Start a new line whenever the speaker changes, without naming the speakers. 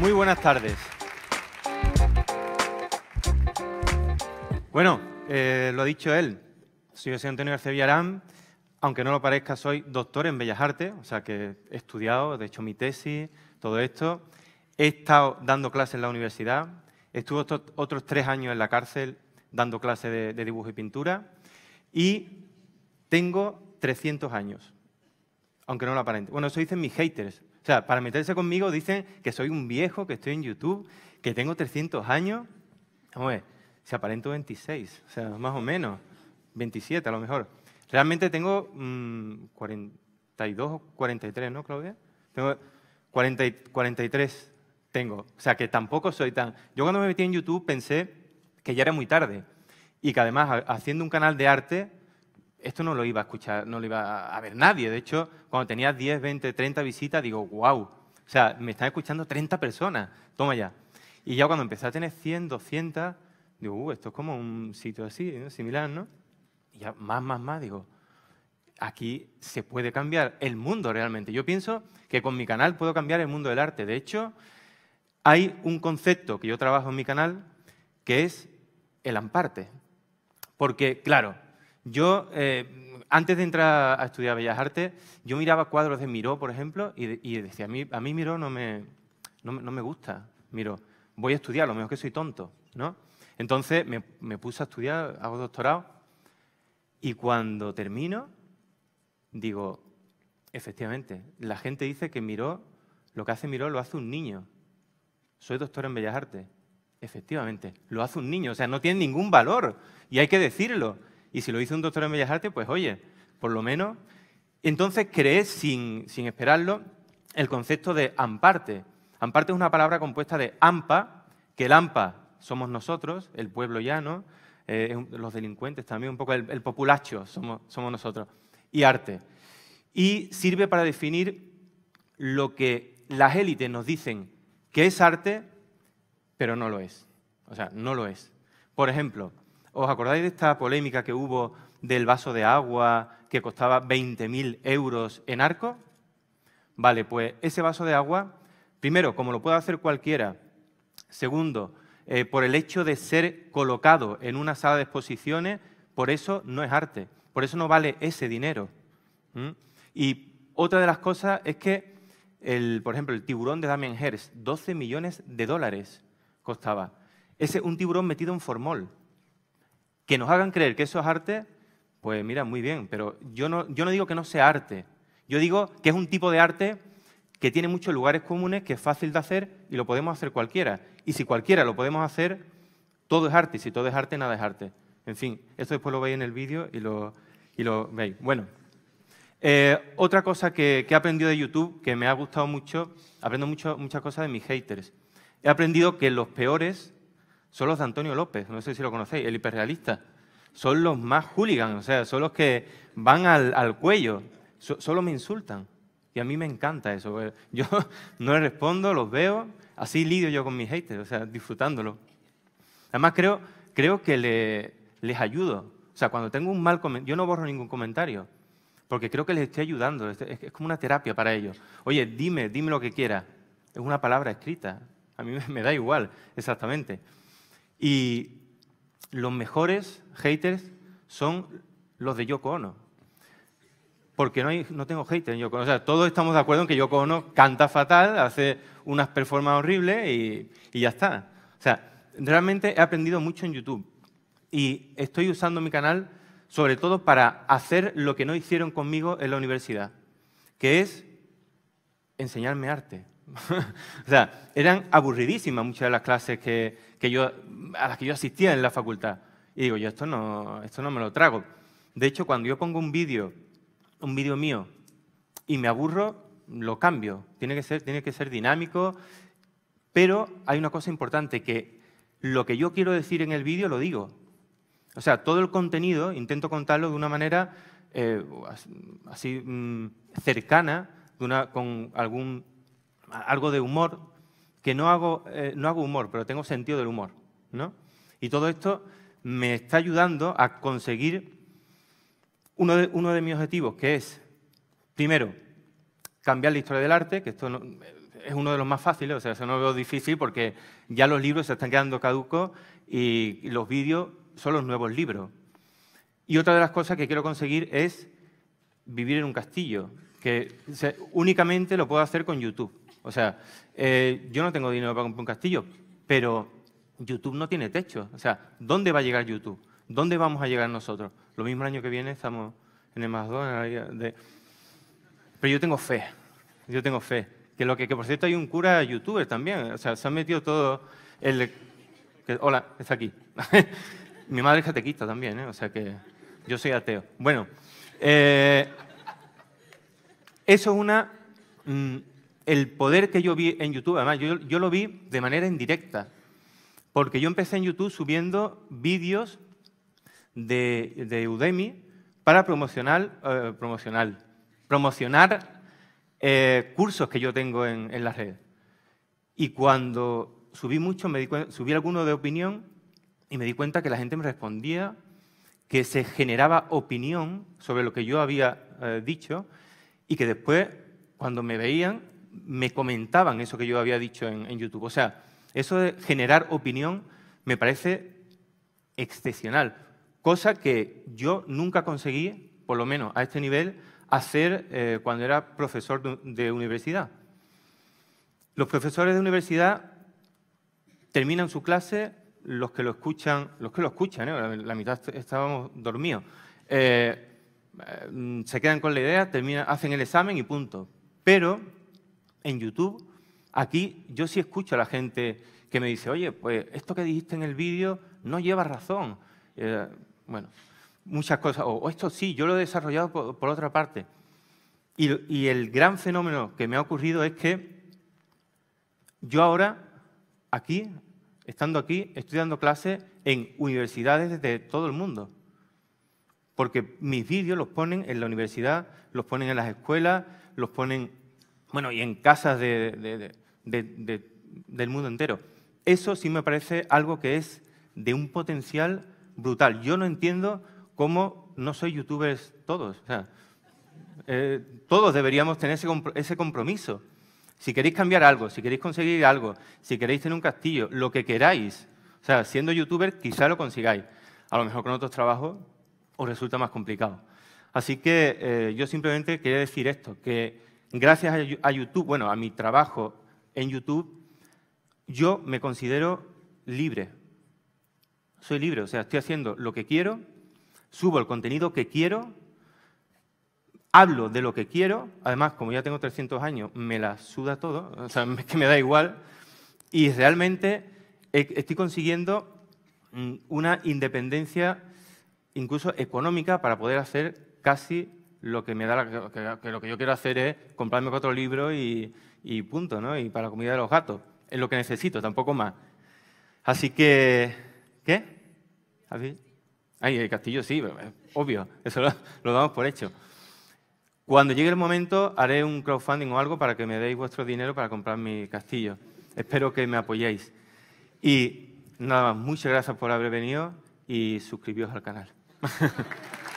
Muy buenas tardes. Bueno, eh, lo ha dicho él. Soy José Antonio García Villarán. Aunque no lo parezca, soy doctor en Bellas Artes, o sea que he estudiado, de hecho mi tesis, todo esto. He estado dando clases en la universidad. Estuve otros tres años en la cárcel dando clases de, de dibujo y pintura. Y tengo 300 años, aunque no lo aparente. Bueno, eso dicen mis haters, o sea, para meterse conmigo dicen que soy un viejo, que estoy en YouTube, que tengo 300 años. Vamos a ver, si aparento 26, o sea, más o menos, 27 a lo mejor. Realmente tengo 42 mm, o 43, ¿no, Claudia? Tengo 40, 43 tengo. O sea, que tampoco soy tan... Yo cuando me metí en YouTube pensé que ya era muy tarde y que además haciendo un canal de arte esto no lo iba a escuchar, no lo iba a ver nadie. De hecho, cuando tenía 10, 20, 30 visitas, digo, wow, o sea, me están escuchando 30 personas, toma ya. Y ya cuando empecé a tener 100, 200, digo, uh, esto es como un sitio así, similar, ¿no? Y ya más, más, más, digo, aquí se puede cambiar el mundo realmente. Yo pienso que con mi canal puedo cambiar el mundo del arte. De hecho, hay un concepto que yo trabajo en mi canal que es el amparte. Porque, claro, yo, eh, antes de entrar a estudiar Bellas Artes, yo miraba cuadros de Miró, por ejemplo, y, decía, a mí, a mí Miró no me, gusta, Miró. Voy a estudiar, lo mejor que soy tonto, ¿no? Entonces me, me puse a estudiar, hago doctorado, y cuando termino, digo, efectivamente, la gente dice que Miró, lo que hace Miró lo hace un niño. Soy doctor en Bellas Artes. Efectivamente, lo hace un niño, o sea, no tiene ningún valor y hay que decirlo. Y si lo hizo un doctor en Bellas Artes, pues oye, por lo menos. Entonces creé, sin, esperarlo, el concepto de amparte. Amparte es una palabra compuesta de ampa, que el ampa somos nosotros, el pueblo llano, eh, los delincuentes también, un poco el, populacho somos nosotros, y arte. Y sirve para definir lo que las élites nos dicen que es arte, pero no lo es. O sea, no lo es. Por ejemplo, ¿Os acordáis de esta polémica que hubo del vaso de agua que costaba 20.000 euros en arco? Vale, pues ese vaso de agua, primero, como lo puede hacer cualquiera, segundo, eh, por el hecho de ser colocado en una sala de exposiciones, por eso no es arte, por eso no vale ese dinero. Y otra de las cosas es que, el, por ejemplo, el tiburón de Damien Hirst, 12 millones de dólares costaba. Ese un tiburón metido en formol. Que nos hagan creer que eso es arte, pues mira, muy bien, pero yo no, yo no digo que no sea arte. Yo digo que es un tipo de arte que tiene muchos lugares comunes, que es fácil de hacer y lo podemos hacer cualquiera. Y si cualquiera lo podemos hacer, todo es arte. Y si todo es arte, nada es arte. En fin, esto después lo veis en el vídeo y lo, veis. Bueno, eh, otra cosa que, he aprendido de YouTube, que me ha gustado mucho, aprendo mucho, muchas cosas de mis haters. He aprendido que los peores son los de Antonio López, no sé si lo conocéis, el hiperrealista. Son los más hooligans, o sea, son los que van al, cuello, solo me insultan. Y a mí me encanta eso. Pues, yo no les respondo, los veo, así lidio yo con mis haters, o sea, disfrutándolo. Además, creo, creo que le, les ayudo. O sea, cuando tengo un mal comentario, yo no borro ningún comentario, porque creo que les estoy ayudando, es, es como una terapia para ellos. Oye, dime, dime lo que quieras. Es una palabra escrita, a mí me da igual, exactamente. Y los mejores haters son los de Yoko Ono. Porque no, tengo haters en Yoko Ono. O sea, todos estamos de acuerdo en que Yoko Ono canta fatal, hace unas performances horribles y, y ya está. O sea, realmente he aprendido mucho en YouTube. Y estoy usando mi canal sobre todo para hacer lo que no hicieron conmigo en la universidad, que es enseñarme arte. o sea, eran aburridísimas muchas de las clases que, yo, a las que yo asistía en la facultad. Y digo, yo esto no, esto no me lo trago. De hecho, cuando yo pongo un vídeo, un vídeo mío, y me aburro, lo cambio. Tiene que, ser, tiene que ser dinámico, pero hay una cosa importante, que lo que yo quiero decir en el vídeo lo digo. O sea, todo el contenido intento contarlo de una manera eh, así mm, cercana, con algún, algo de humor, que no hago, eh, no hago humor, pero tengo sentido del humor. ¿no? Y todo esto me está ayudando a conseguir uno de, uno de mis objetivos, que es, primero, cambiar la historia del arte, que esto es uno de los más fáciles, o sea, eso no lo veo difícil porque ya los libros se están quedando caducos y los vídeos son los nuevos libros. Y otra de las cosas que quiero conseguir es vivir en un castillo, que únicamente lo puedo hacer con YouTube. O sea, eh, yo no tengo dinero para comprar un castillo, pero YouTube no tiene techo. O sea, ¿dónde va a llegar YouTube? ¿Dónde vamos a llegar nosotros? Lo mismo el año que viene estamos en el más 2. Pero yo tengo fe, yo tengo fe. Que lo que, por cierto hay un cura youtuber también, o sea, se han metido todo hola, está aquí. Mi madre es catequista también, ¿eh? o sea que yo soy ateo. Bueno, eh, eso es una... Mm, el poder que yo vi en YouTube, además yo, lo vi de manera indirecta, porque yo empecé en YouTube subiendo vídeos de, Udemy para eh, promocionar, promocionar, eh, cursos que yo tengo en, en, la red. Y cuando subí mucho, subí alguno de opinión y me di cuenta que la gente me respondía, que se generaba opinión sobre lo que yo había eh, dicho y que después, cuando me veían, me comentaban eso que yo había dicho en, YouTube. O sea, eso de generar opinión me parece excepcional, cosa que yo nunca conseguí, por lo menos a este nivel, hacer eh, cuando era profesor de, universidad. Los profesores de universidad terminan su clase, los que lo escuchan, los que lo escuchan, ¿eh? la mitad estábamos dormidos, eh, se quedan con la idea, hacen el examen y punto. Pero en YouTube, aquí yo sí escucho a la gente que me dice, oye, pues esto que dijiste en el vídeo no lleva razón. Eh, bueno, muchas cosas. O, esto sí, yo lo he desarrollado por, otra parte. Y, y, el gran fenómeno que me ha ocurrido es que yo ahora, aquí, estando aquí, estoy dando clases en universidades de todo el mundo. Porque mis vídeos los ponen en la universidad, los ponen en las escuelas, los ponen bueno, y en casas del mundo entero. Eso sí me parece algo que es de un potencial brutal. Yo no entiendo cómo no soy youtubers todos. Eh, todos deberíamos tener ese, compromiso. Si queréis cambiar algo, si queréis conseguir algo, si queréis tener un castillo, lo que queráis, o sea, siendo youtuber quizá lo consigáis. A lo mejor con otros trabajos os resulta más complicado. Así que eh, yo simplemente quería decir esto, que gracias a YouTube, bueno, a mi trabajo en YouTube, yo me considero libre. Soy libre, o sea, estoy haciendo lo que quiero, subo el contenido que quiero, hablo de lo que quiero, además, como ya tengo 300 años, me la suda todo, o sea, que me da igual, y realmente estoy consiguiendo mm, una independencia incluso económica para poder hacer casi lo que me da lo que yo quiero hacer es comprarme cuatro libros y, punto, ¿no? Y para la comida de los gatos. Es lo que necesito, tampoco más. Así que, ¿qué? ¿Así? el castillo sí, eh, obvio, eso lo, damos por hecho. Cuando llegue el momento haré un crowdfunding o algo para que me deis vuestro dinero para comprar mi castillo. Espero que me apoyéis. Y nada más, muchas gracias por haber venido y suscribíos al canal.